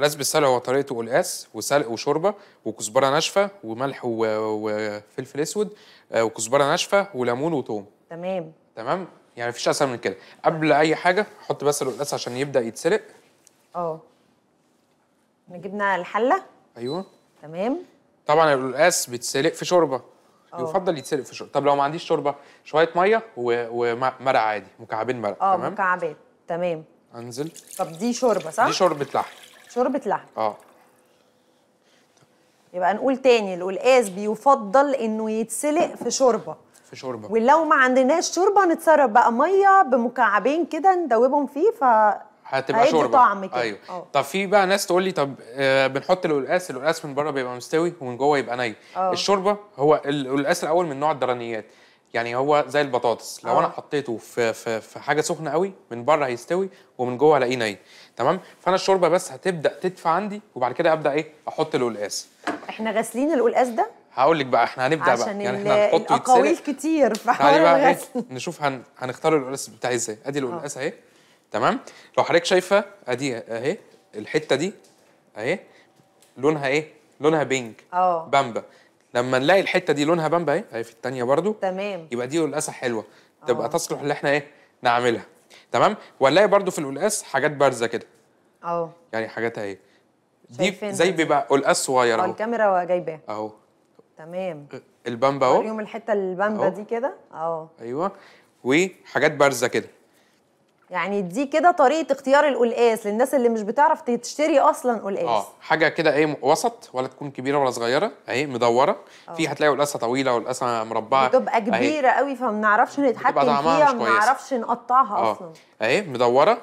القلقاس بالسلق هو طريقته قلقاس وسلق وشوربه وكزبره ناشفه وملح وفلفل اسود آه، وكزبره ناشفه وليمون وتوم تمام تمام يعني مفيش اسهل من كده قبل اي حاجه حط بس القلقاس عشان يبدا يتسلق اه جبنا الحله ايوه تمام طبعا القلقاس بيتسلق في شوربه أوه. يفضل يتسلق في شوربه طب لو ما عنديش شوربه شويه ميه ومرق عادي مكعبين مرق اه، تمام اه مكعبات تمام انزل طب دي شوربه صح دي شوربه لحم شوربه لحم اه يبقى نقول تاني القلقاس بيفضل انه يتسلق في شوربه في شوربه ولو ما عندناش شوربه نتصرف بقى ميه بمكعبين كده ندوبهم فيه ف هتبقى شوربه طعم كده ايوه أوه. طب في بقى ناس تقول لي طب آه بنحط القلقاس القلقاس من بره بيبقى مستوي ومن جوه يبقى ني آه. الشوربه هو القلقاس الاول من نوع الدرانيات يعني هو زي البطاطس لو آه. انا حطيته في في في حاجه سخنه قوي من بره هيستوي ومن جوه الاقيه ني تمام فانا الشوربه بس هتبدا تدفع عندي وبعد كده ابدا ايه احط القلقاس احنا غاسلين القلقاس ده هقول لك بقى احنا هنبدا عشان بقى يعني احنا هنحطه اقاويل كتير في حوار إيه؟ نشوف هن... هنختار القلقاس بتاعي ازاي ادي آه. القلقاس اهي تمام لو حضرتك شايفه ادي اهي الحته دي اهي لونها ايه لونها بينك اه بامبا لما نلاقي الحته دي لونها بامبا اهي اهي في الثانيه برده تمام يبقى دي قلقاسه حلوه تبقى أوه. تصلح اللي احنا ايه نعملها تمام ونلاقي برده في القلقاس حاجات بارزه كده اه يعني حاجات اهي دي زي بيبقى قلقاس صغير اه، اهو الكاميرا جايباه اهو تمام البامبا اهو يوم الحته البامبا دي كده اهو ايوه وحاجات بارزه كده يعني دي كده طريقه اختيار القلقاس للناس اللي مش بتعرف تشتري اصلا قلقاس اه حاجه كده ايه وسط ولا تكون كبيره ولا صغيره اهي مدوره أوه. في هتلاقي قلقاسه طويله وقلقاسه مربعه بتبقى إيه. كبيره قوي فما بنعرفش نتحكم فيها ما بنعرفش نقطعها أوه. اصلا اهي مدوره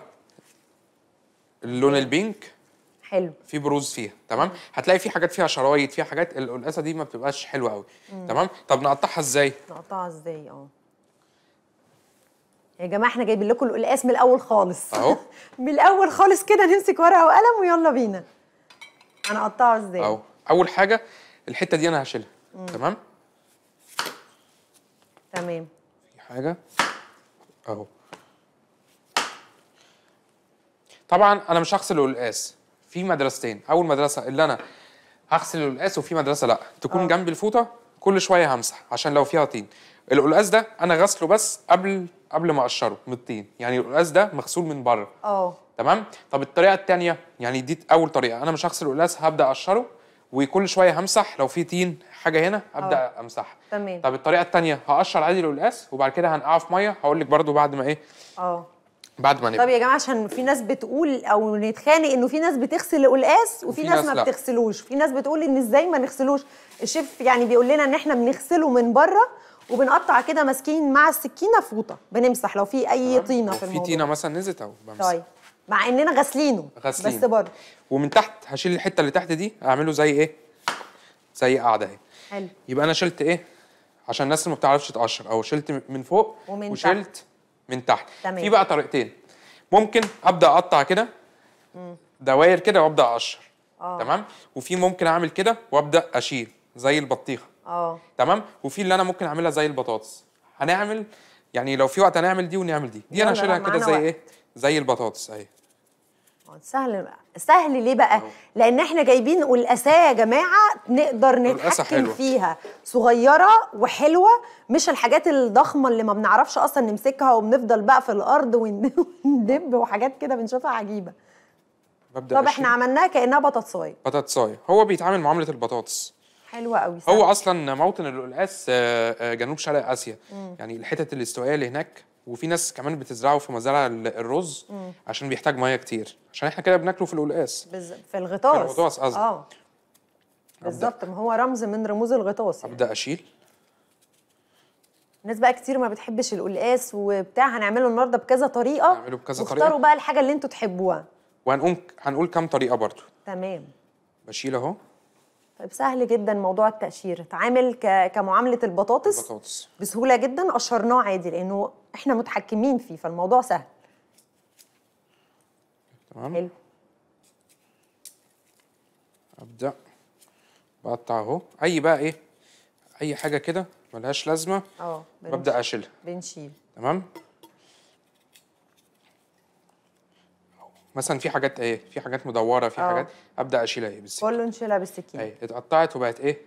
اللون البينك حلو في بروز فيها تمام آه. هتلاقي في حاجات فيها شرايط فيها حاجات القلقاسه دي ما بتبقاش حلوه قوي تمام طب نقطعها ازاي نقطعها ازاي اه يا جماعه احنا جايبين لكم القلقاس من الاول خالص اهو من الاول خالص كده نمسك ورقه وقلم ويلا بينا انا اقطعه ازاي اهو اول حاجه الحته دي انا هشيلها تمام تمام في حاجه اهو طبعا انا مش هغسل القلقاس في مدرستين اول مدرسه اللي انا هغسل القلقاس وفي مدرسه لا تكون أوه. جنب الفوطه كل شويه همسح عشان لو فيها طين القلقاس ده انا غسله بس قبل قبل ما اقشره من الطين يعني القلقاس ده مغسول من بره اه تمام طب الطريقه الثانيه يعني دي اول طريقه انا مش هغسل القلقاس هبدا اقشره وكل شويه همسح لو في طين حاجه هنا ابدا أوه. امسحها تمام طب الطريقه الثانيه هقشر عادي القلقاس وبعد كده هنقعه في ميه هقول لك برده بعد ما ايه اه بعد ما نبقى. طب يا جماعه عشان في ناس بتقول او نتخانق انه في ناس بتغسل القلقاس وفي ناس, ناس ما لا. بتغسلوش في ناس بتقول ان ازاي ما نغسلوش الشيف يعني بيقول لنا ان احنا بنغسله من بره وبنقطع كده ماسكين مع السكينه فوطه بنمسح لو في اي طينه في الموضوع في طينه مثلا نزلت اهو بمسح طيب مع اننا غاسلينه غسلين. بس برضه ومن تحت هشيل الحته اللي تحت دي اعمله زي ايه زي قاعده اهي حلو يبقى انا شلت ايه عشان الناس اللي ما بتعرفش تقشر او شلت من فوق ومن وشلت تحت. من تحت تمام. في بقى طريقتين ممكن ابدا اقطع كده دواير كده وابدا اقشر آه. تمام وفي ممكن اعمل كده وابدا اشيل زي البطيخه اه تمام وفي اللي انا ممكن اعملها زي البطاطس هنعمل يعني لو في وقت هنعمل دي ونعمل دي دي انا هشيلها كده زي وقت. ايه زي البطاطس اهي آه، سهل بقى. سهل ليه بقى؟ أوه. لأن احنا جايبين والقاساية يا جماعة نقدر نتحكم فيها صغيرة وحلوة مش الحاجات الضخمة اللي ما بنعرفش أصلا نمسكها وبنفضل بقى في الأرض وندب وحاجات كده بنشوفها عجيبة. طب احنا عملناها كأنها بطاطساية بطاطساية هو بيتعامل معاملة البطاطس حلوه قوي هو اصلا موطن القلقاس آه، آه، جنوب شرق اسيا مم. يعني الحتت الاستوائيه اللي هناك وفي ناس كمان بتزرعه في مزارع الرز مم. عشان بيحتاج ميه كتير عشان احنا كده بناكله في القلقاس بز... في الغطاس في الغطاس قصدي اه بالظبط ما هو رمز من رموز الغطاس يعني. ابدا اشيل ناس بقى كتير ما بتحبش القلقاس وبتاع هنعمله النهارده بكذا طريقه هنعمله بكذا طريقه اختاروا بقى الحاجه اللي انتوا تحبوها وهنقوم هنقول كام طريقه برضو تمام بشيل اهو طيب سهل جدا موضوع التقشير اتعامل كمعامله البطاطس البطاطس بسهوله جدا قشرناه عادي لانه احنا متحكمين فيه فالموضوع سهل تمام حلو ابدا بقطع اهو اي بقى ايه اي حاجه كده ملهاش لازمه اه ببدا اشيلها بنشيل تمام مثلا في حاجات ايه في حاجات مدوره في أوه. حاجات ابدا اشيلها ايه بالسكين كله نشيلها بالسكين ايه اتقطعت وبقت ايه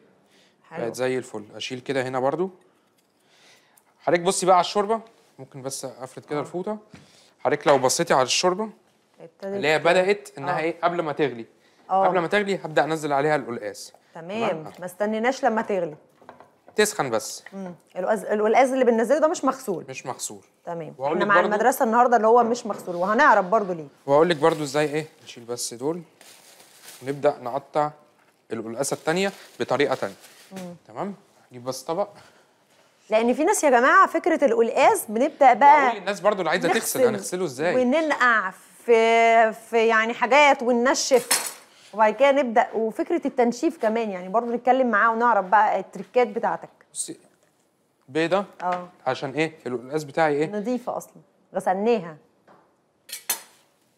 حلو. بقت زي الفل اشيل كده هنا برضو حضرتك بصي بقى على الشوربه ممكن بس افرد كده آه. الفوطه حضرتك لو بصيتي على الشوربه اللي هي بدات انها أوه. ايه قبل ما تغلي أوه. قبل ما تغلي هبدا انزل عليها القلقاس تمام ما استنيناش لما تغلي تسخن بس والقاز القلقاز اللي بننزله ده مش مغسول مش مغسول تمام احنا مع المدرسه النهارده اللي هو مش مغسول وهنعرف برضو ليه واقول لك برضو ازاي ايه نشيل بس دول ونبدا نقطع القلقاسه الثانيه بطريقه ثانيه تمام نجيب بس طبق لان في ناس يا جماعه فكره القلقاس بنبدا بقى الناس برضو اللي عايزه تغسل هنغسله ازاي وننقع في في يعني حاجات وننشف وبعد كده نبدا وفكره التنشيف كمان يعني برضه نتكلم معاه ونعرف بقى التريكات بتاعتك بصي بيضه اه عشان ايه القياس بتاعي ايه نظيفه اصلا غسلناها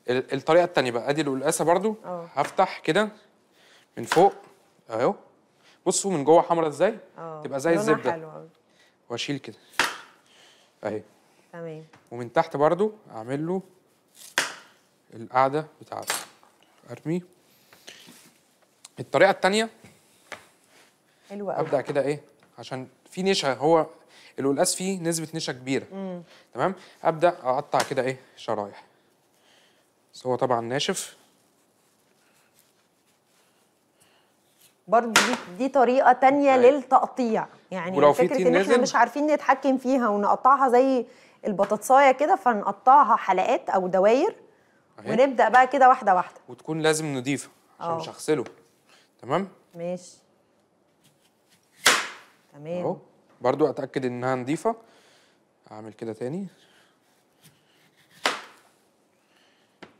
الطريقه الثانيه بقى ادي القلقاسه برضو أوه. هفتح كده من فوق اهو بصوا من جوه حمرة ازاي اه. تبقى زي الزبده حلوة. واشيل كده اهي تمام ومن تحت برضو اعمل له القعده بتاعته ارميه الطريقه الثانيه حلوة قوي ابدا كده ايه عشان في نشا هو القلقاس فيه نسبه نشا كبيره مم. تمام ابدا اقطع كده ايه شرايح بس هو طبعا ناشف برضه دي, دي طريقه تانية أيه. للتقطيع يعني ولو فكره ان احنا مش عارفين نتحكم فيها ونقطعها زي البطاطسايه كده فنقطعها حلقات او دواير أيه. ونبدا بقى كده واحده واحده وتكون لازم نضيفه عشان مش هغسله تمام ماشي تمام اهو برضو اتاكد انها نظيفه اعمل كده تاني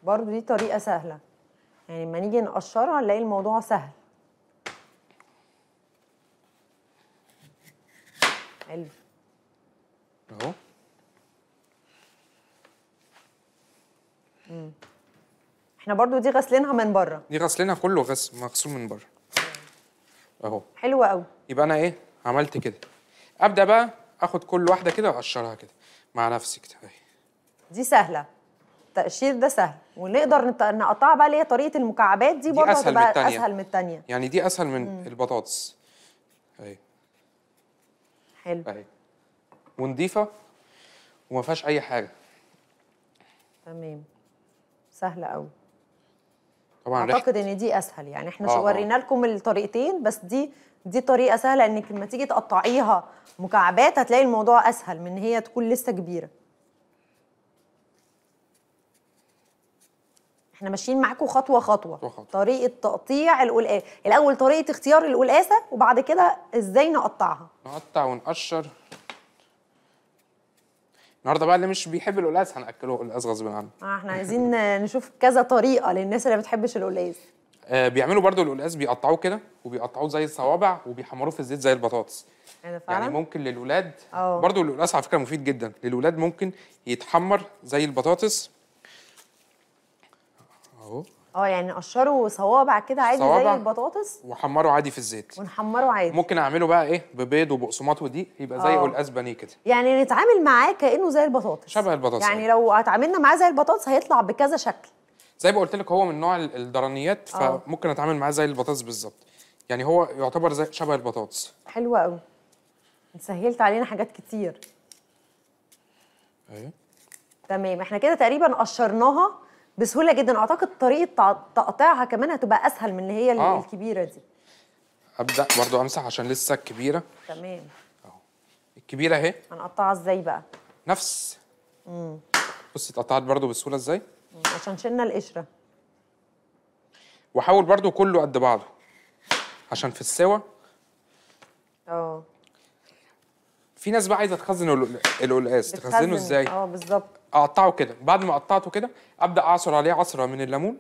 برضو دي طريقه سهله يعني لما نيجي نقشرها نلاقي الموضوع سهل حلو اهو احنا برضو دي غسلينها من بره دي غسلينها كله غسل مغسول من بره اهو حلوه قوي يبقى انا ايه عملت كده ابدا بقى اخد كل واحده كده واقشرها كده مع نفسي كده دي سهله التقشير ده سهل ونقدر نقطعها بقى اللي هي طريقه المكعبات دي, دي برضه أسهل اسهل من الثانيه يعني دي اسهل من مم. البطاطس اهي حلو اهي ونضيفه وما فيهاش اي حاجه تمام سهله قوي طبعا اعتقد ان دي اسهل يعني احنا آه،, آه ورينا لكم الطريقتين بس دي دي طريقه سهله انك لما تيجي تقطعيها مكعبات هتلاقي الموضوع اسهل من ان هي تكون لسه كبيره احنا ماشيين معاكم خطوه خطوه طريقه تقطيع القلقاسه الاول طريقه اختيار القلقاسه وبعد كده ازاي نقطعها نقطع ونقشر النهارده بقى اللي مش بيحب القلاص هناكله قلاص غصب عنه اه احنا عايزين نشوف كذا طريقه للناس اللي ما بتحبش القلاص آه بيعملوا برضو القلاص بيقطعوه كده وبيقطعوه زي الصوابع وبيحمروه في الزيت زي البطاطس إيه يعني ممكن للولاد أوه. برضو القلاص على فكره مفيد جدا للولاد ممكن يتحمر زي البطاطس اهو اه يعني نقشره صوابع كده عادي صوابع زي البطاطس وحمره عادي في الزيت ونحمره عادي ممكن اعمله بقى ايه ببيض وبقسماط ودقيق يبقى زي قلقاس اه. بانيه كده يعني نتعامل معاه كانه زي البطاطس شبه البطاطس يعني أيوة. لو اتعاملنا معاه زي البطاطس هيطلع بكذا شكل زي ما قلت لك هو من نوع الدرنيات اه. فممكن اتعامل معاه زي البطاطس بالظبط يعني هو يعتبر زي شبه البطاطس حلو قوي سهلت علينا حاجات كتير ايوه تمام احنا كده تقريبا قشرناها بسهوله جدا اعتقد طريقه تقطيعها كمان هتبقى اسهل من اللي هي آه. الكبيره دي ابدا برضو امسح عشان لسه الكبيره تمام اهو الكبيره اهي هنقطعها ازاي بقى نفس امم بصي اتقطعت برضو بسهوله ازاي عشان شلنا القشره واحاول برضو كله قد بعضه عشان في السوا اه في ناس بقى عايزه تخزن القلقاس تخزنه ازاي؟ اه بالظبط اقطعه كده بعد ما قطعته كده ابدا اعصر عليه عصره من الليمون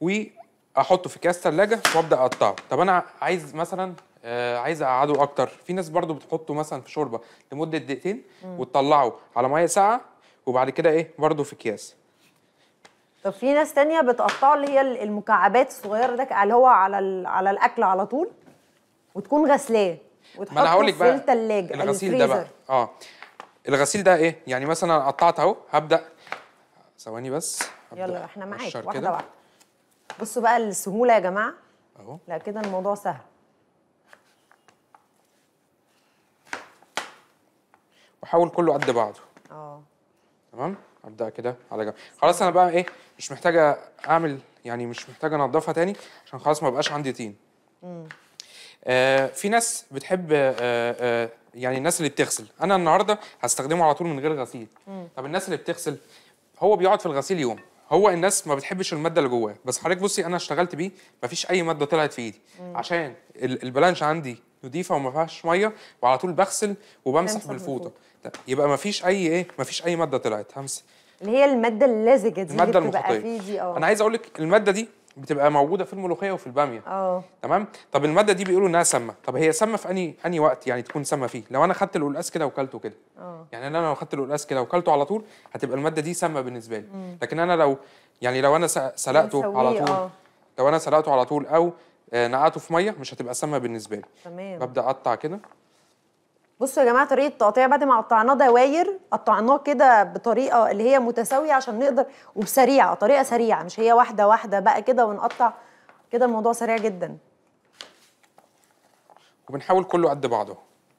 واحطه في كاس ثلاجه وابدا اقطعه طب انا عايز مثلا آه عايز اقعده اكتر في ناس برضو بتحطه مثلا في شوربه لمده دقيقتين وتطلعه على ميه ساقعه وبعد كده ايه برضو في اكياس طب في ناس تانية بتقطعه اللي هي المكعبات الصغيره ده اللي هو على على الاكل على طول وتكون غسلاه ما انا هقول لك بقى الثلاجه الغسيل ده بقى اه الغسيل ده ايه يعني مثلا انا قطعت اهو هبدا ثواني بس هبدأ يلا احنا معاك واحده واحده بصوا بقى السهوله يا جماعه اهو لا كده الموضوع سهل واحاول كله قد بعضه اه تمام ابدا كده على جنب خلاص انا بقى ايه مش محتاجه اعمل يعني مش محتاجه انضفها تاني عشان خلاص ما بقاش عندي طين امم آه، في ناس بتحب آه، آه، يعني الناس اللي بتغسل انا النهارده هستخدمه على طول من غير غسيل طب الناس اللي بتغسل هو بيقعد في الغسيل يوم هو الناس ما بتحبش الماده اللي جواه بس حضرتك بصي انا اشتغلت بيه ما فيش اي ماده طلعت في ايدي مم. عشان البلانش عندي نضيفه وما فيهاش ميه وعلى طول بغسل وبمسح بالفوطه يبقى ما فيش اي ايه ما فيش اي ماده طلعت همسح اللي هي الماده اللزجه دي الماده اه انا عايز اقول لك الماده دي بتبقى موجوده في الملوخيه وفي الباميه اه تمام طب الماده دي بيقولوا انها سامه طب هي سامه في اني اني وقت يعني تكون سامه فيه لو انا خدت القلقاس كده وكلته كده اه يعني انا لو خدت القلقاس كده وكلته على طول هتبقى الماده دي سامه بالنسبه لي مم. لكن انا لو يعني لو انا سلقته على طول أوه. لو انا سلقته على طول او آه، نقعته في ميه مش هتبقى سامه بالنسبه لي تمام ببدا اقطع كده بصوا يا جماعه طريقه التقطيع بعد ما قطعناه دواير قطعناه كده بطريقه اللي هي متساويه عشان نقدر وبسريعه طريقه سريعه مش هي واحده واحده بقى كده ونقطع كده الموضوع سريع جدا وبنحاول كله قد بعضه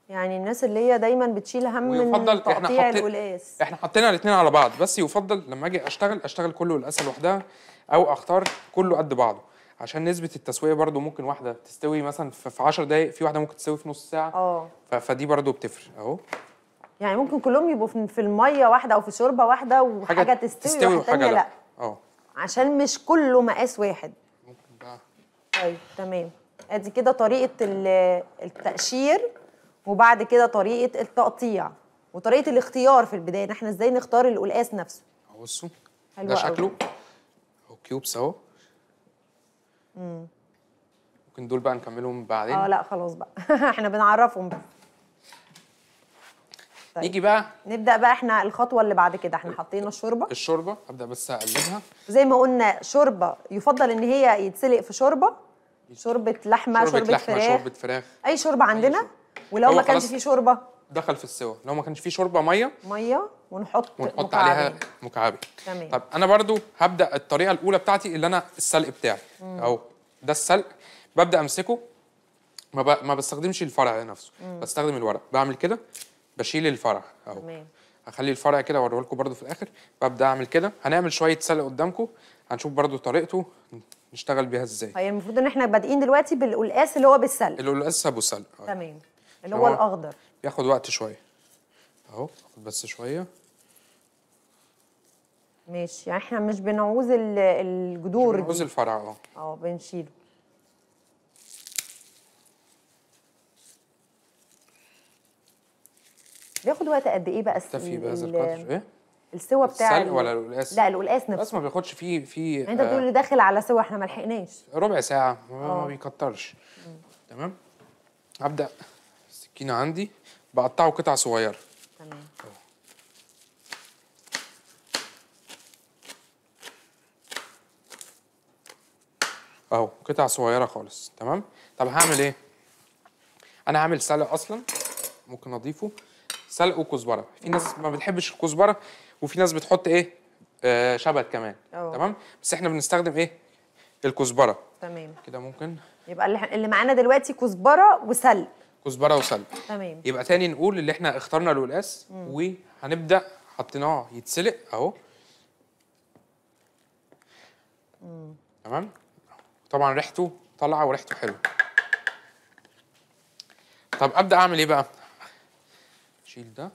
يعني الناس اللي هي دايما بتشيل هم من تقطيع القلقاس احنا حطينا الاثنين على بعض بس يفضل لما اجي اشتغل اشتغل كله القاسه لوحدها او اختار كله قد بعضه عشان نسبه التسويه برضو ممكن واحده تستوي مثلا في 10 دقائق في واحده ممكن تستوي في نص ساعه اه فدي برضو بتفرق اهو يعني ممكن كلهم يبقوا في الميه واحده او في شوربه واحده وحاجه حاجة تستوي, تستوي وحاجه لا, لا. اه عشان مش كله مقاس واحد ممكن بقى طيب تمام ادي كده طريقه التقشير وبعد كده طريقه التقطيع وطريقه الاختيار في البدايه ان احنا ازاي نختار القلقاس نفسه بصوا ده شكله اهو كيوبس اهو ممكن دول بقى نكملهم بعدين اه لا خلاص بقى احنا بنعرفهم بس طيب. نيجي بقى نبدا بقى احنا الخطوه اللي بعد كده احنا حطينا الشوربه الشوربه هبدا بس اقلبها زي ما قلنا شوربه يفضل ان هي يتسلق في شوربه شوربه لحمه شوربه, شوربة لحمة فراخ شوربه فراخ اي شوربه عندنا أي شوربة. ولو ما كانش في شوربه دخل في السوا لو ما كانش فيه شوربه ميه ميه ونحط ونحط مكعبين. عليها مكعبي تمام طب انا برضو هبدا الطريقه الاولى بتاعتي اللي انا السلق بتاعي اهو ده السلق ببدا امسكه ما, ب... ما بستخدمش الفرع نفسه مم. بستخدم الورق بعمل كده بشيل الفرع اهو تمام هخلي الفرع كده واوريه لكم برده في الاخر ببدا اعمل كده هنعمل شويه سلق قدامكم هنشوف برده طريقته نشتغل بيها ازاي هي طيب، المفروض ان احنا بادئين دلوقتي بالقلقاس اللي هو بالسلق القلقاس ابو سلق تمام اللي هو الاخضر بياخد وقت شويه اهو بس شويه ماشي يعني احنا مش بنعوز الجذور بنعوز الفرع اه اه بنشيله بياخد وقت قد ايه بقى السوا بهذا ايه بتاع السلق ولا القلقاس؟ لا القلقاس نفسه القلقاس ما بياخدش فيه فيه يعني انت بتقول آه، داخل على سوا احنا ما لحقناش ربع ساعه ما آه. بيكترش تمام هبدا السكينة عندي بقطعه قطع صغيره تمام اهو قطع صغيره خالص تمام طب هعمل ايه انا هعمل سلق اصلا ممكن اضيفه سلق وكزبره في ناس ما بتحبش الكزبره وفي ناس بتحط ايه آه شبت كمان أوه. تمام بس احنا بنستخدم ايه الكزبره تمام كده ممكن يبقى اللي معانا دلوقتي كزبره وسلق كزبره وسلق تمام يبقى تاني نقول اللي احنا اخترنا الولاس وهنبدا حطيناه يتسلق اهو تمام طبعا ريحته طالعه وريحته حلوه طب ابدا اعمل ايه بقى شيل ده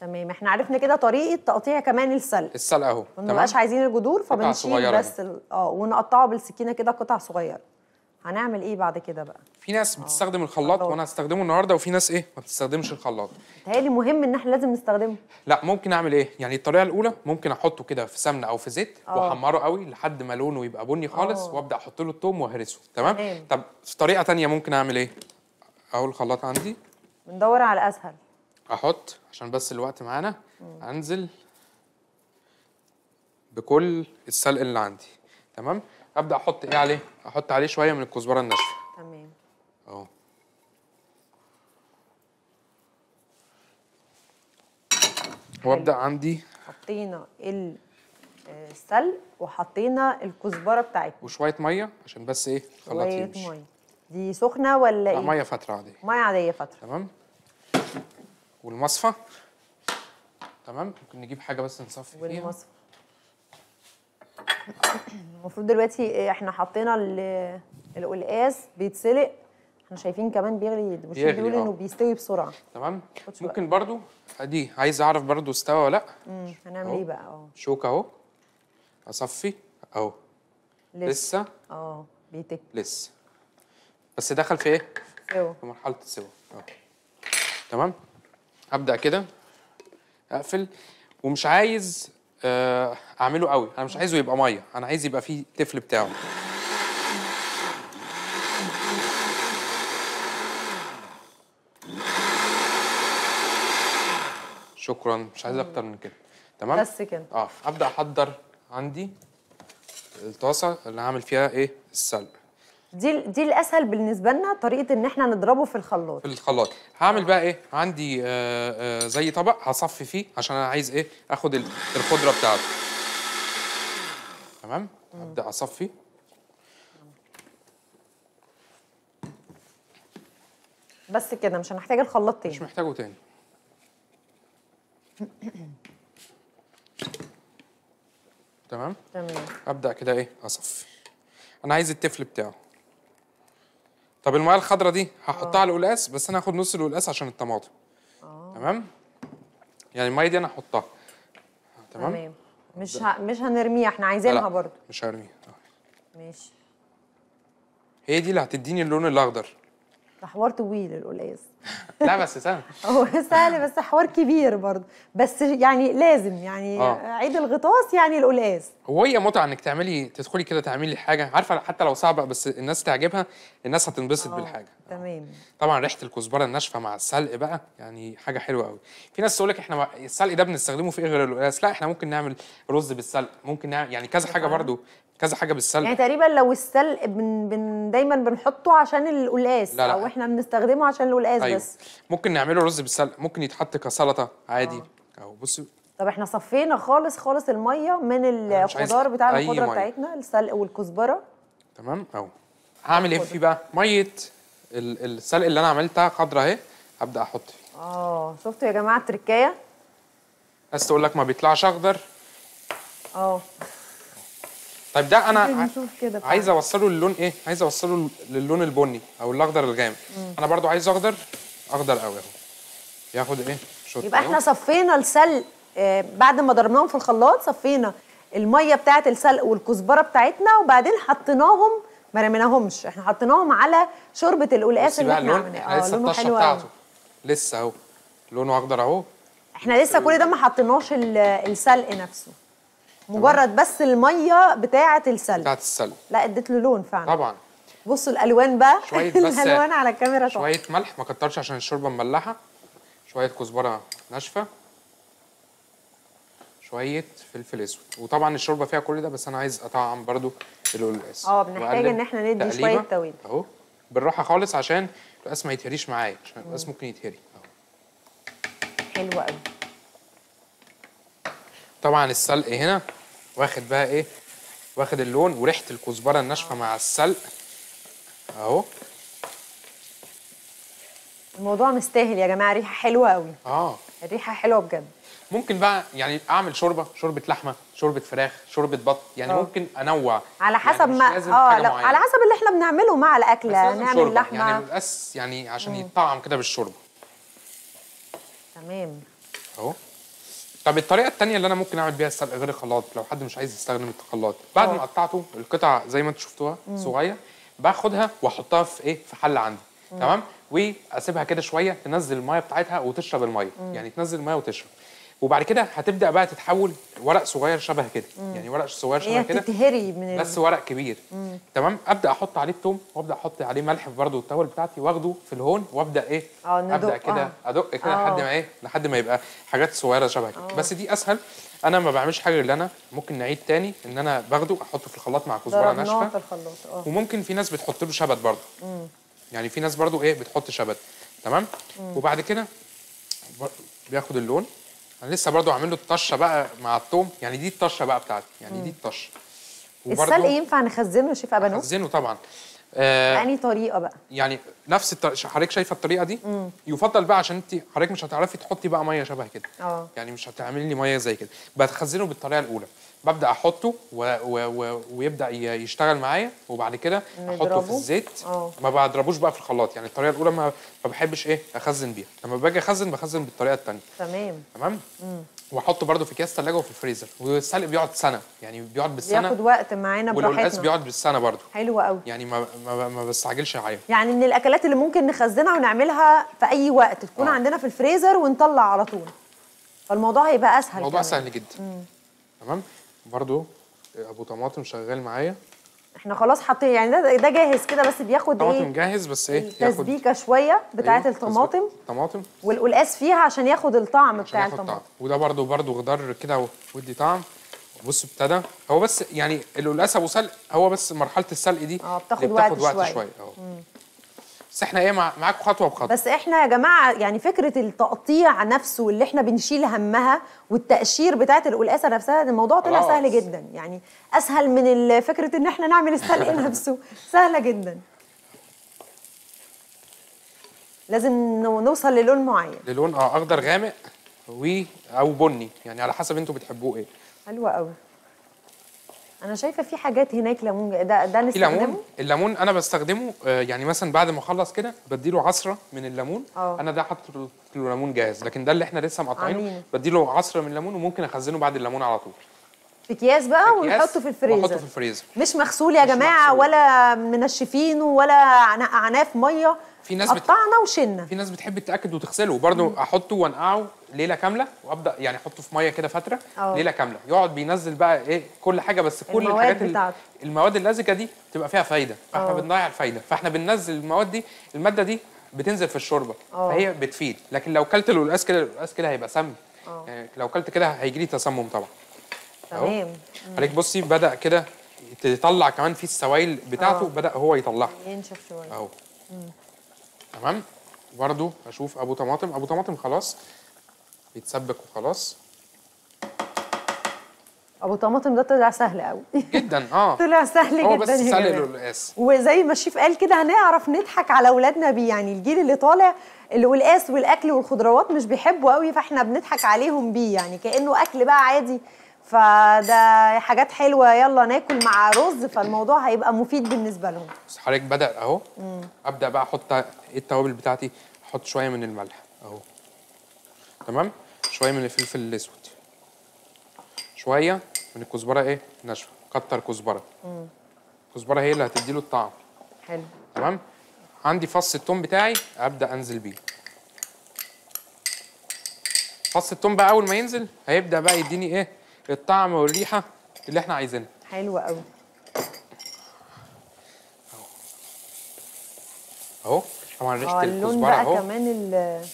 تمام احنا عرفنا كده طريقه تقطيع كمان السلق السلق اهو ما بنبقاش عايزين الجذور فبنشيل بس اه ونقطعه بالسكينه كده قطع صغيره هنعمل ايه بعد كده بقى في ناس آه، بتستخدم الخلاط وانا هستخدمه النهارده وفي ناس ايه ما بتستخدمش الخلاط تهيألي مهم ان احنا لازم نستخدمه لا ممكن اعمل ايه يعني الطريقه الاولى ممكن احطه كده في سمنه او في زيت آه. واحمره قوي لحد ما لونه يبقى بني خالص أوه. وابدا احط له التوم واهرسه تمام طب في طريقه ثانيه ممكن اعمل ايه اهو الخلاط عندي بندور على اسهل احط عشان بس الوقت معانا انزل بكل السلق اللي عندي تمام ابدا احط ايه عليه احط عليه شويه من الكزبره الناشفه تمام اهو وابدا عندي حطينا آه، السلق وحطينا الكزبره بتاعتنا وشويه ميه عشان بس ايه الخلاط يمشي شويه ميه دي سخنه ولا ايه؟ لا ميه فتره عاديه ميه عاديه فتره تمام والمصفى تمام ممكن نجيب حاجه بس نصفي فيها والمصفى المفروض دلوقتي احنا حطينا القلقاس بيتسلق احنا شايفين كمان بيغلي مش بيقول انه آه. بيستوي بسرعه تمام ممكن برضو ادي عايز اعرف برضو استوى ولا لا هنعمل ايه بقى اه شوك اهو اصفي اهو لسه اه بيتك لسه بس دخل في ايه سوا في مرحله السوا اهو تمام هبدا كده اقفل ومش عايز آه، اعمله قوي انا مش عايزه يبقى ميه انا عايز يبقى فيه تفل بتاعه شكرا مش عايز اكتر من كده تمام بس كده اه ابدا احضر عندي الطاسه اللي هعمل فيها ايه السلق دي دي الاسهل بالنسبه لنا طريقه ان احنا نضربه في الخلاط في الخلاط هعمل بقى ايه عندي آآ آه، آآ آه، زي طبق هصفي فيه عشان انا عايز ايه اخد الخضره بتاعته تمام هبدا اصفي بس كده مش هنحتاج الخلاط تاني مش محتاجه تاني تمام تمام ابدا كده ايه اصفي انا عايز التفل بتاعه طب المياه الخضراء دي هحطها آه. على القلقاس بس انا هاخد نص القلقاس عشان الطماطم آه. تمام يعني المياه دي انا هحطها تمام تمام مش ه... مش هنرميها احنا عايزينها برضه مش هرميها آه. ماشي هي دي اللي هتديني اللون الاخضر ده حوار طويل القلقاس لا بس سهل هو سهل بس حوار كبير برضه بس يعني لازم يعني آه. عيد الغطاس يعني القلقاس هو هي متعه انك تعملي تدخلي كده تعملي حاجه عارفه حتى لو صعبه بس الناس تعجبها الناس هتنبسط آه، بالحاجه تمام طبعا ريحه الكزبره الناشفه مع السلق بقى يعني حاجه حلوه قوي في ناس تقول لك احنا السلق ده بنستخدمه في ايه غير القلقاس لا احنا ممكن نعمل رز بالسلق ممكن نعمل يعني كذا حاجه برضه كذا حاجه بالسلق يعني تقريبا لو السلق بن بن دايما بنحطه عشان القلقاس او احنا بنستخدمه عشان القلقاس أيوة. خالص طيب، ممكن نعمله رز بالسلق ممكن يتحط كسلطه عادي اهو بصي طب احنا صفينا خالص خالص الميه من الخضار بتاع الخضره بتاعتنا السلق والكزبره تمام اهو هعمل ايه فيه بقى ميه السلق اللي انا عملتها خضره اهي هبدا احط فيه اه شفتوا يا جماعه التركايه بس تقول لك ما بيطلعش اخضر اه طيب ده انا عايز اوصله للون ايه عايز اوصله للون البني او الاخضر الغامق انا برضو عايز اخضر اخضر قوي اهو ياخد ايه شوت يبقى احنا صفينا السلق آه، بعد ما ضربناهم في الخلاط صفينا الميه بتاعه السلق والكزبره بتاعتنا وبعدين حطيناهم ما رميناهمش احنا حطيناهم على شوربه القلقاس اللي احنا عملناها اه لونه حلو بتاعته لسه اهو لونه اخضر اهو احنا لسه كل ده ما حطيناش السلق نفسه مجرد بس الميه بتاعه السلق بتاعه السلق لا اديت له لون فعلا طبعا بصوا الالوان بقى شويه بس الالوان على الكاميرا شويه ملح ما كترش عشان الشوربه مملحه شويه كزبره ناشفه شويه فلفل اسود وطبعا الشوربه فيها كل ده بس انا عايز اطعم برده القلقاس اه بنحتاج ان احنا ندي شويه توابل اهو بالراحه خالص عشان القلقاس ما يتهريش معايا عشان القلقاس ممكن يتهري اهو حلو قوي طبعا السلق هنا واخد بقى ايه واخد اللون وريحه الكزبره الناشفه مع السلق اهو الموضوع مستاهل يا جماعه ريحه حلوه قوي اه الريحه حلوه بجد ممكن بقى يعني اعمل شوربه شوربه لحمه شوربه فراخ شوربه بط يعني أوه. ممكن انوع على يعني حسب يعني ما اه لا معينة. على حسب اللي احنا بنعمله مع الاكله نعمل لحمه يعني بس يعني عشان يطعم يتطعم كده بالشوربه تمام اهو طب الطريقه الثانيه اللي انا ممكن اعمل بيها السلق غير الخلاط لو حد مش عايز يستخدم الخلاط بعد أوه. ما قطعته القطع زي ما انتم شفتوها صغيره باخدها واحطها في ايه في حل عندي تمام واسيبها كده شويه تنزل الميه بتاعتها وتشرب الميه يعني تنزل الميه وتشرب وبعد كده هتبدا بقى تتحول ورق صغير شبه كده يعني ورق صغير شبه كده تتهري من بس ورق كبير مم. تمام ابدا احط عليه التوم وابدا احط عليه ملح برده التوابل بتاعتي واخده في الهون وابدا ايه اه، ابدا كده آه. ادق كده آه. لحد ما ايه لحد ما يبقى حاجات صغيره شبه كده آه. بس دي اسهل انا ما بعملش حاجه اللي انا ممكن نعيد تاني ان انا باخده احطه في الخلاط مع كزبره ناشفه في الخلاط اه وممكن في ناس بتحط له شبت برده يعني في ناس برده ايه بتحط شبت تمام مم. وبعد كده بياخد اللون انا لسه برضو عامل له الطشه بقى مع الثوم يعني دي الطشه بقى بتاعتي يعني دي الطشه السلق ينفع نخزنه شيف ابانو نخزنه طبعا آه يعني طريقه بقى يعني نفس الطريقه حضرتك شايفه الطريقه دي مم. يفضل بقى عشان انت حضرتك مش هتعرفي تحطي بقى ميه شبه كده اه يعني مش هتعملي لي ميه زي كده بتخزنه بالطريقه الاولى ببدا احطه و... و... و... ويبدا يشتغل معايا وبعد كده احطه في الزيت أوه. ما بضربوش بقى في الخلاط يعني الطريقه الاولى ما, ما بحبش ايه اخزن بيها لما باجي اخزن بخزن بالطريقه الثانيه تمام تمام واحطه برده في اكياس ثلاجه وفي الفريزر والسلق بيقعد سنه يعني بيقعد بالسنه بياخد وقت معانا براحتنا والقلقاس بيقعد بالسنه برده حلو قوي يعني ما ما, ما بستعجلش عليه يعني من الاكلات اللي ممكن نخزنها ونعملها في اي وقت تكون أوه. عندنا في الفريزر ونطلع على طول فالموضوع هيبقى اسهل الموضوع سهل جدا تمام برضو آه، ابو طماطم شغال معايا احنا خلاص حاطين يعني ده ده جاهز كده بس بياخد ايه طماطم جاهز بس ايه أيوه، تسبيكه شويه بتاعه أيوه الطماطم طماطم والقلقاس فيها عشان ياخد الطعم عشان بتاع الطماطم وده برضو برضو خضار كده ودي طعم بص ابتدى هو بس يعني القلقاس ابو سلق هو بس مرحله السلق دي اه بتاخد, بتاخد وقت, وقت شويه, شوية. بس احنا ايه معاكم خطوه بخطوه بس احنا يا جماعه يعني فكره التقطيع نفسه اللي احنا بنشيل همها والتقشير بتاعه القلقاسه نفسها الموضوع طلع سهل جدا يعني اسهل من فكره ان احنا نعمل السلق نفسه سهله جدا لازم نوصل للون معين للون اه اخضر غامق و او بني يعني على حسب انتوا بتحبوه ايه حلوه قوي انا شايفه في حاجات هناك ليمون ده ده نستخدمه الليمون الليمون انا بستخدمه آه، يعني مثلا بعد ما اخلص كده بديله عصره من الليمون أوه. انا ده حاطط له ليمون جاهز لكن ده اللي احنا لسه مقطعينه بديله عصره من الليمون وممكن اخزنه بعد الليمون على طول في اكياس بقى ونحطه في الفريزر ونحطه في الفريزر مش مغسول يا مش جماعه مخصول. ولا منشفينه ولا عناف ميه في ناس قطعنا وشلنا في ناس بتحب تتاكد وتغسله برضه احطه وانقعه ليله كامله وابدا يعني احطه في ميه كده فتره أوه. ليله كامله يقعد بينزل بقى ايه كل حاجه بس كل الحاجات بتاعته. المواد اللزجه دي بتبقى فيها فايده فاحنا بنضيع الفايده فاحنا بننزل المواد دي الماده دي بتنزل في الشوربه أوه. فهي بتفيد لكن لو كلت القلقاس كده القلقاس كده هيبقى سم يعني لو كلت كده هيجي لي تسمم طبعا تمام خليك بصي بدا كده تطلع كمان في السوائل بتاعته أوه. بدا هو يطلعها ينشف شويه اهو تمام برضه اشوف ابو طماطم ابو طماطم خلاص بيتسبك وخلاص ابو طماطم ده طلع سهل قوي جدا اه طلع سهل جدا هو بس سهل القلقاس وزي ما الشيف قال كده هنعرف نضحك على اولادنا بيه يعني الجيل اللي طالع اللي والقاس والاكل والخضروات مش بيحبوا قوي فاحنا بنضحك عليهم بيه يعني كانه اكل بقى عادي فده حاجات حلوه يلا ناكل مع رز فالموضوع هيبقى مفيد بالنسبه لهم بس حضرتك بدا اهو مم. ابدا بقى احط إيه التوابل بتاعتي احط شويه من الملح اهو تمام شويه من الفلفل الاسود شويه من الكزبره ايه ناشفه كتر كزبره الكزبره هي اللي هتدي له الطعم حلو تمام عندي فص التوم بتاعي ابدا انزل بيه فص التوم بقى اول ما ينزل هيبدا بقى يديني ايه الطعم والريحه اللي احنا عايزينها حلو قوي اهو طبعا ريحه اه، الكزبره اهو اللون بقى كمان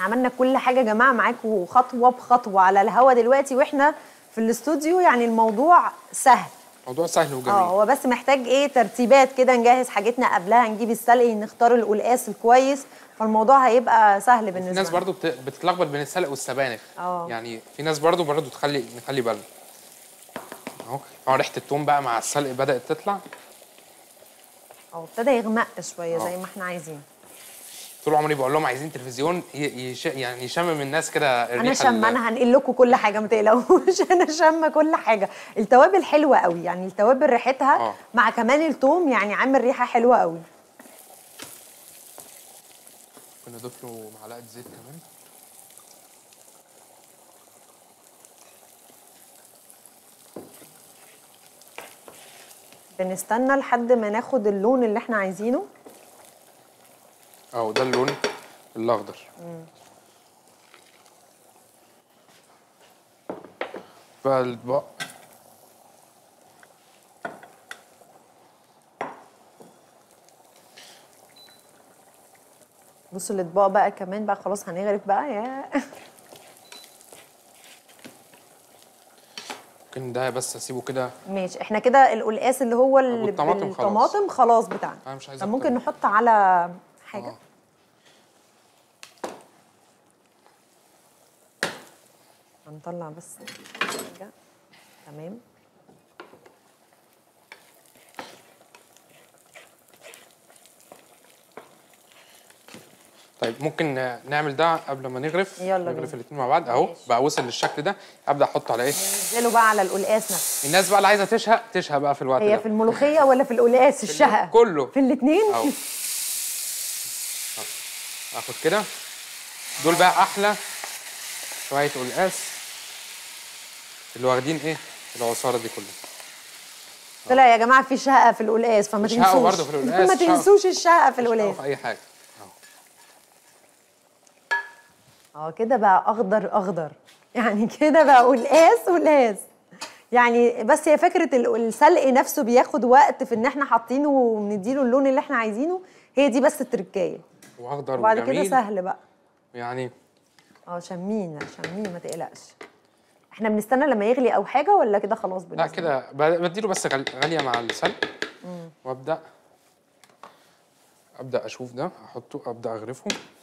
عملنا كل حاجه يا جماعه معاكم خطوه بخطوه على الهوا دلوقتي واحنا في الاستوديو يعني الموضوع سهل موضوع سهل وجميل اه هو بس محتاج ايه ترتيبات كده نجهز حاجتنا قبلها نجيب السلق نختار القلقاس الكويس فالموضوع هيبقى سهل بالنسبه لنا في ناس برضو بتتلخبط بين السلق والسبانخ اه يعني في ناس برضو برضو تخلي نخلي بالنا اهو اه ريحه التوم بقى مع السلق بدات تطلع اه ابتدى يغمق شويه اه. زي ما احنا عايزين طول عمري بقول لهم عايزين تلفزيون يش... يعني يشمم الناس كده انا شم انا هنقل لكم كل حاجه ما تقلقوش انا شم كل حاجه التوابل حلوه قوي يعني التوابل ريحتها آه. مع كمان الثوم يعني عامل ريحه حلوه قوي كنا ضفت له معلقه زيت كمان بنستنى لحد ما ناخد اللون اللي احنا عايزينه اهو ده اللون الاخضر بقى الاطباق الاطباق بقى كمان بقى خلاص هنغرف بقى يا ممكن ده بس اسيبه كده ماشي احنا كده القلقاس اللي هو اللي بالطماطم خلاص, خلاص بتاعنا انا مش عايز ممكن نحط على حاجه أوه. هنطلع بس حاجه تمام طيب ممكن نعمل ده قبل ما نغرف يلا نغرف الاثنين مع بعض اهو بقى وصل للشكل ده ابدا احطه على ايه ننزله بقى على القلقاس نفسه الناس بقى اللي عايزه تشهق تشهق بقى في الوقت هي ده. في الملوخيه ولا في القلقاس الشهق؟ كله في الاثنين اخد كده دول بقى احلى شويه قلقاس اللي واخدين ايه العصاره دي كلها طلع يا جماعه في شقه في القلقاس فما تنسوش شقه برضه في القلقاس ما تنسوش الشقه في القلقاس في اي حاجه اه. اه كده بقى اخضر اخضر يعني كده بقى قلقاس قلقاس يعني بس هي فكره السلق نفسه بياخد وقت في ان احنا حاطينه ونديله اللون اللي احنا عايزينه هي دي بس التركايه واخضر وبعد وجميل. كده سهل بقى يعني اه شمين شمين ما تقلقش احنا بنستنى لما يغلي او حاجه ولا كده خلاص لا كده بديله بس غاليه مع السلق وابدا ابدا اشوف ده احطه ابدا اغرفه